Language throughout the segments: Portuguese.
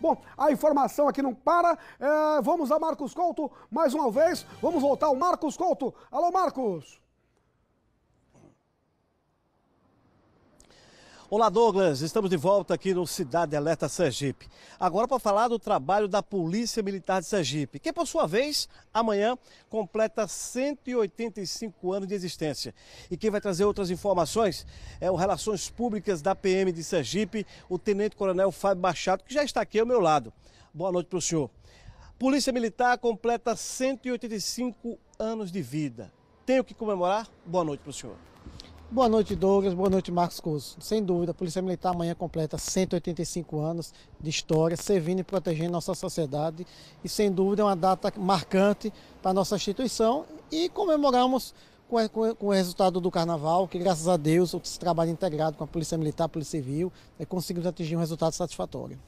Bom, a informação aqui não para. É, vamos a Marcos Couto mais uma vez. Vamos voltar ao Marcos Couto. Alô, Marcos! Olá, Douglas. Estamos de volta aqui no Cidade Alerta Sergipe. Agora para falar do trabalho da Polícia Militar de Sergipe, que por sua vez, amanhã completa 185 anos de existência. E quem vai trazer outras informações é o Relações Públicas da PM de Sergipe, o Tenente Coronel Fábio Machado, que já está aqui ao meu lado. Boa noite para o senhor. Polícia Militar completa 185 anos de vida. Tenho que comemorar? Boa noite para o senhor. Boa noite, Douglas. Boa noite, Marcos Couso. Sem dúvida, a Polícia Militar amanhã completa 185 anos de história, servindo e protegendo nossa sociedade. E sem dúvida é uma data marcante para a nossa instituição e comemoramos com, com, com, o resultado do Carnaval, que graças a Deus esse trabalho integrado com a Polícia Militar, a Polícia Civil, é, conseguimos atingir um resultado satisfatório.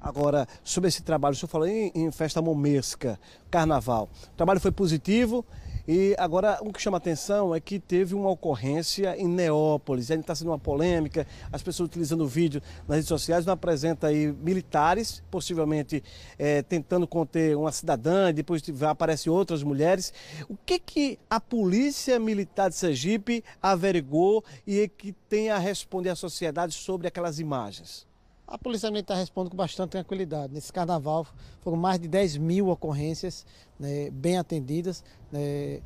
Agora, sobre esse trabalho, o senhor falou em, em festa momesca, Carnaval. O trabalho foi positivo e agora, o que chama atenção é que teve uma ocorrência em Neópolis. Ainda está sendo uma polêmica, as pessoas utilizando o vídeo nas redes sociais, não apresenta aí militares, possivelmente é, tentando conter uma cidadã, e depois aparecem outras mulheres. O que, que a Polícia Militar de Sergipe averigou e é que tem a responder à sociedade sobre aquelas imagens? a Polícia Militar responde com bastante tranquilidade. Nesse carnaval foram mais de 10 mil ocorrências né, bem atendidas, né,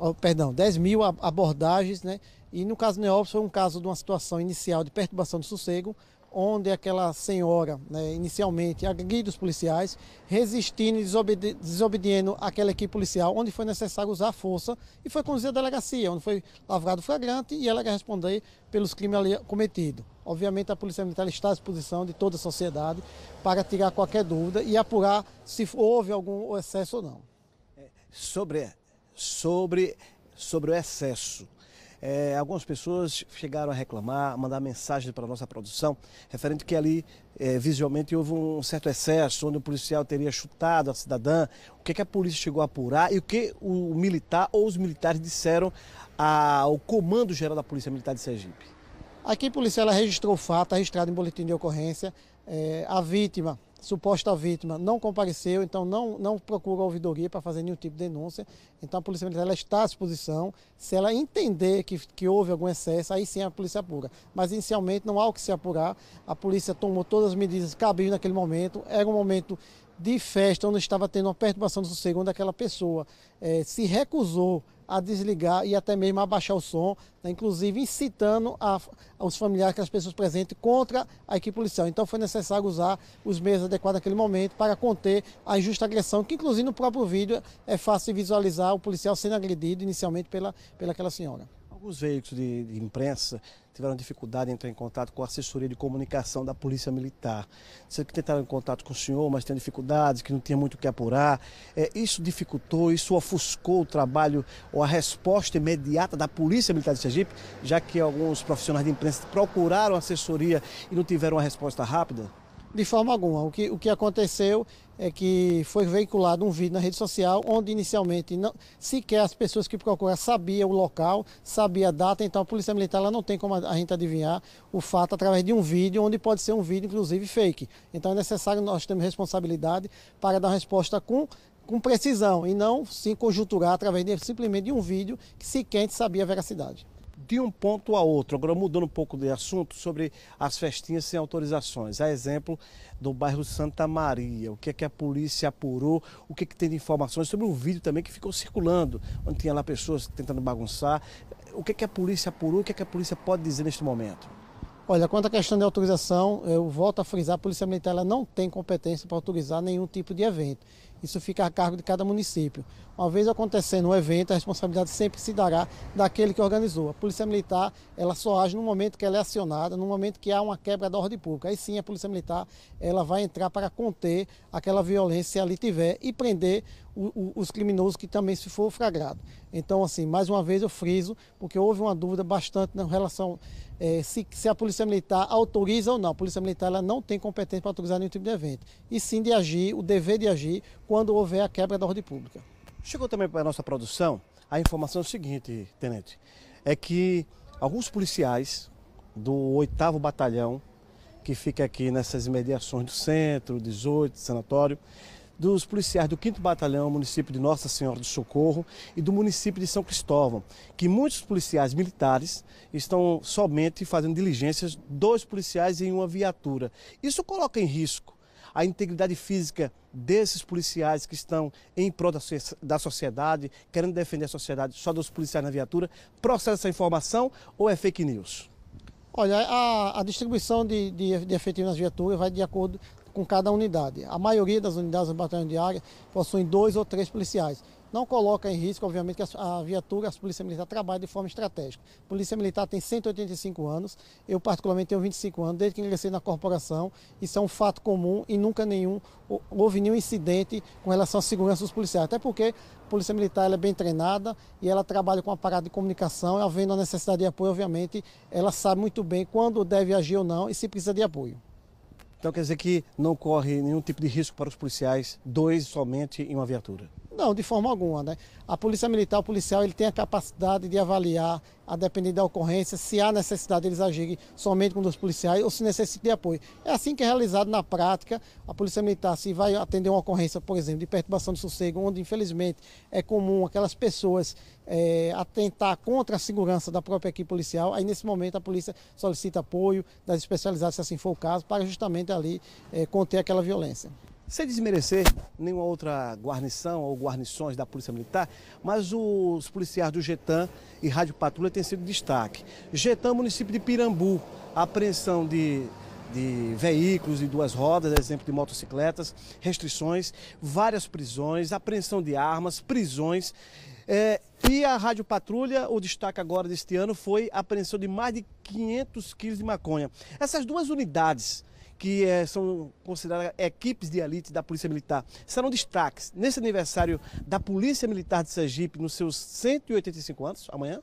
oh, perdão, 10 mil abordagens, né, e no caso de Neópolis foi um caso de uma situação inicial de perturbação do sossego, onde aquela senhora, né, inicialmente, agrediu os policiais, resistindo e desobedi desobediendo aquela equipe policial, onde foi necessário usar força, e foi conduzida à delegacia, onde foi lavrado flagrante e ela responder pelos crimes ali cometidos. Obviamente, a Polícia Militar está à disposição de toda a sociedade para tirar qualquer dúvida e apurar se houve algum excesso ou não. É, sobre, sobre, sobre o excesso, é, algumas pessoas chegaram a reclamar, a mandar mensagem para a nossa produção, referente que ali é, visualmente houve um certo excesso, onde o policial teria chutado a cidadã, o que, é que a polícia chegou a apurar e o que o militar ou os militares disseram ao Comando Geral da Polícia Militar de Sergipe. Aqui a polícia registrou o fato, tá registrado em boletim de ocorrência, é, a vítima suposta vítima não compareceu, então não, não procura a ouvidoria para fazer nenhum tipo de denúncia. Então a Polícia Militar ela está à disposição. Se ela entender que, que houve algum excesso, aí sim a polícia apura. Mas inicialmente não há o que se apurar. A polícia tomou todas as medidas cabíveis naquele momento. Era um momento de festa onde estava tendo uma perturbação do sossego, onde aquela pessoa eh, se recusou a desligar e até mesmo a o som, né, inclusive incitando a, aos familiares, aquelas pessoas presentes, contra a equipe policial. Então foi necessário usar os meios adequados naquele momento para conter a injusta agressão, que inclusive no próprio vídeo é fácil visualizar o policial sendo agredido inicialmente pela, pela aquela senhora. Alguns veículos de, de, imprensa tiveram dificuldade em entrar em contato com a assessoria de comunicação da Polícia Militar. Sei que tentaram em contato com o senhor, mas tem dificuldades, que não tinha muito o que apurar. É, isso dificultou, isso ofuscou o trabalho ou a resposta imediata da Polícia Militar de Sergipe, já que alguns profissionais de imprensa procuraram assessoria e não tiveram uma resposta rápida? de forma alguma. O que, o que aconteceu é que foi veiculado um vídeo na rede social onde inicialmente não, sequer as pessoas que procuraram sabiam o local, sabia a data, então a Polícia Militar ela não tem como a gente adivinhar o fato através de um vídeo, onde pode ser um vídeo inclusive fake. Então é necessário nós termos responsabilidade para dar resposta com com precisão e não se conjunturar através de simplesmente de um vídeo que sequer a gente sabia a veracidade de um ponto a outro. Agora, mudando um pouco de assunto sobre as festinhas sem autorizações. A exemplo do bairro Santa Maria. O que é que a polícia apurou? O que é que tem de informações sobre o vídeo também que ficou circulando, onde tinha lá pessoas tentando bagunçar. O que é que a polícia apurou? O que é que a polícia pode dizer neste momento? Olha, quanto à questão de autorização, eu volto a frisar, a Polícia Militar ela não tem competência para autorizar nenhum tipo de evento. Isso fica a cargo de cada município. Uma vez acontecendo um evento, a responsabilidade sempre se dará daquele que organizou. A Polícia Militar, ela só age no momento que ela é acionada, no momento que há uma quebra da ordem pública. Aí sim, a Polícia Militar, ela vai entrar para conter aquela violência se ali tiver e prender os criminosos que também se for flagrado. Então, assim, mais uma vez eu friso, porque houve uma dúvida bastante na relação é, se, se, a Polícia Militar autoriza ou não. A Polícia Militar ela não tem competência para autorizar nenhum tipo de evento, e sim de agir, o dever de agir, quando houver a quebra da ordem pública. Chegou também para a nossa produção a informação seguinte, Tenente, é que alguns policiais do 8 Batalhão, que fica aqui nessas imediações do centro, 18, sanatório, dos policiais do 5 Batalhão, município de Nossa Senhora do Socorro, e do município de São Cristóvão, que muitos policiais militares estão somente fazendo diligências, dois policiais em uma viatura. Isso coloca em risco a integridade física desses policiais que estão em prol da, da sociedade, querendo defender a sociedade só dos policiais na viatura. Processa essa informação ou é fake news? Olha, a, a distribuição de, de, de efetivo nas viaturas vai de acordo com cada unidade. A maioria das unidades do batalhão de área possuem dois ou três policiais. Não coloca em risco, obviamente, que a viatura, a Polícia Militar trabalha de forma estratégica. A Polícia Militar tem 185 anos, eu particularmente tenho 25 anos, desde que ingressei na corporação, isso é um fato comum e nunca nenhum houve nenhum incidente com relação à segurança dos policiais. Até porque a Polícia Militar é bem treinada e ela trabalha com a parada de comunicação, havendo a necessidade de apoio, obviamente, ela sabe muito bem quando deve agir ou não e se precisa de apoio. Então quer dizer que não corre nenhum tipo de risco para os policiais, dois somente em uma viatura. Não, de forma alguma. Né? A polícia militar, o policial, ele tem a capacidade de avaliar, a depender da ocorrência, se há necessidade eles agirem somente com os policiais ou se necessita de apoio. É assim que é realizado na prática. A polícia militar, se vai atender uma ocorrência, por exemplo, de perturbação de sossego, onde infelizmente é comum aquelas pessoas é, atentar contra a segurança da própria equipe policial, aí nesse momento a polícia solicita apoio das especializadas, se assim for o caso, para justamente ali é, conter aquela violência sem desmerecer nenhuma outra guarnição ou guarnições da Polícia Militar, mas os policiais do Getan e Rádio Patrulha têm sido destaque. Getan, município de Pirambu, apreensão de de veículos de duas rodas, exemplo de motocicletas, restrições, várias prisões, apreensão de armas, prisões. É, e a Rádio Patrulha, o destaque agora deste ano foi a apreensão de mais de 500 quilos de maconha. Essas duas unidades que é, são consideradas equipes de elite da Polícia Militar, serão destaques nesse aniversário da Polícia Militar de Sergipe, nos seus 185 anos, amanhã?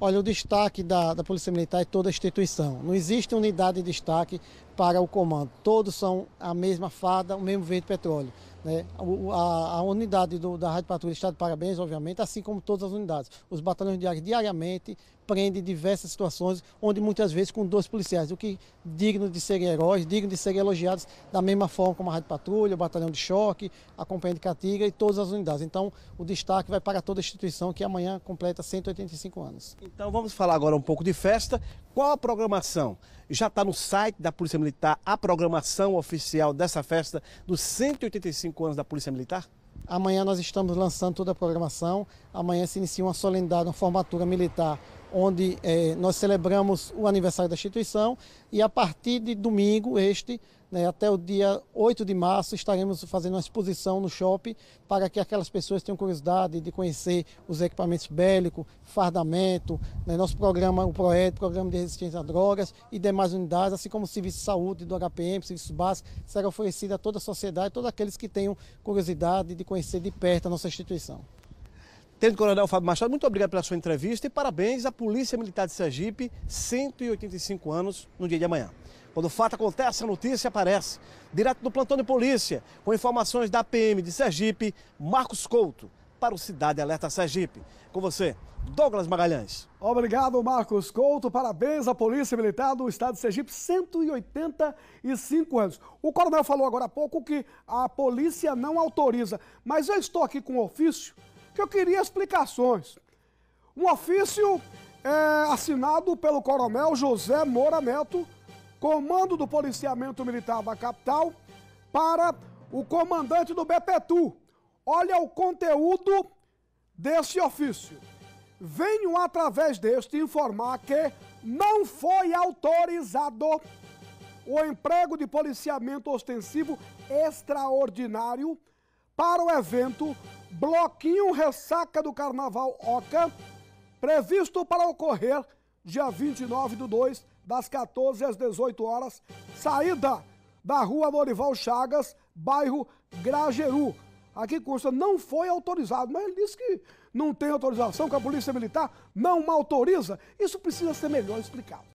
Olha, o destaque da, da Polícia Militar é toda a instituição. Não existe unidade de destaque para o comando. Todos são a mesma fada, o mesmo vento petróleo. Né? A, a, unidade do, da Rádio Patrulha está de parabéns, obviamente, assim como todas as unidades. Os batalhões diários diariamente prendem diversas situações, onde muitas vezes com dois policiais, o que digno de serem heróis, digno de serem elogiados da mesma forma como a Rádio Patrulha, o Batalhão de Choque, a Companhia de Catiga e todas as unidades. Então, o destaque vai para toda a instituição que amanhã completa 185 anos. Então, vamos falar agora um pouco de festa. Qual a programação? Já está no site da Polícia Militar a programação oficial dessa festa dos 185 anos da Polícia Militar? Amanhã nós estamos lançando toda a programação. Amanhã se inicia uma solenidade, uma formatura militar onde eh, nós celebramos o aniversário da instituição e a partir de domingo, este, né, até o dia 8 de março, estaremos fazendo uma exposição no shopping para que aquelas pessoas tenham curiosidade de conhecer os equipamentos bélicos, fardamento, né, nosso programa, o PROED, Programa de Resistência a Drogas e demais unidades, assim como o serviço de saúde do HPM, serviço básico, será oferecido a toda a sociedade, todos aqueles que tenham curiosidade de conhecer de perto a nossa instituição. Tenente Coronel Fábio Machado, muito obrigado pela sua entrevista e parabéns à Polícia Militar de Sergipe, 185 anos no dia de amanhã. Quando o fato acontece, a notícia aparece. Direto do plantão de polícia, com informações da PM de Sergipe, Marcos Couto, para o Cidade Alerta Sergipe. Com você, Douglas Magalhães. Obrigado, Marcos Couto. Parabéns à Polícia Militar do Estado de Sergipe, 185 anos. O coronel falou agora há pouco que a polícia não autoriza, mas eu estou aqui com o ofício que eu queria explicações. Um ofício é, assinado pelo coronel José Moura Neto, comando do policiamento militar da capital, para o comandante do BPTU. Olha o conteúdo desse ofício. Venho através deste informar que não foi autorizado o emprego de policiamento ostensivo extraordinário para o evento Bloquinho Ressaca do Carnaval Oca, previsto para ocorrer dia 29 do 2, das 14 às 18 horas, saída da rua Dorival Chagas, bairro Grageru. Aqui consta, não foi autorizado, mas ele disse que não tem autorização, que a Polícia Militar não autoriza. Isso precisa ser melhor explicado.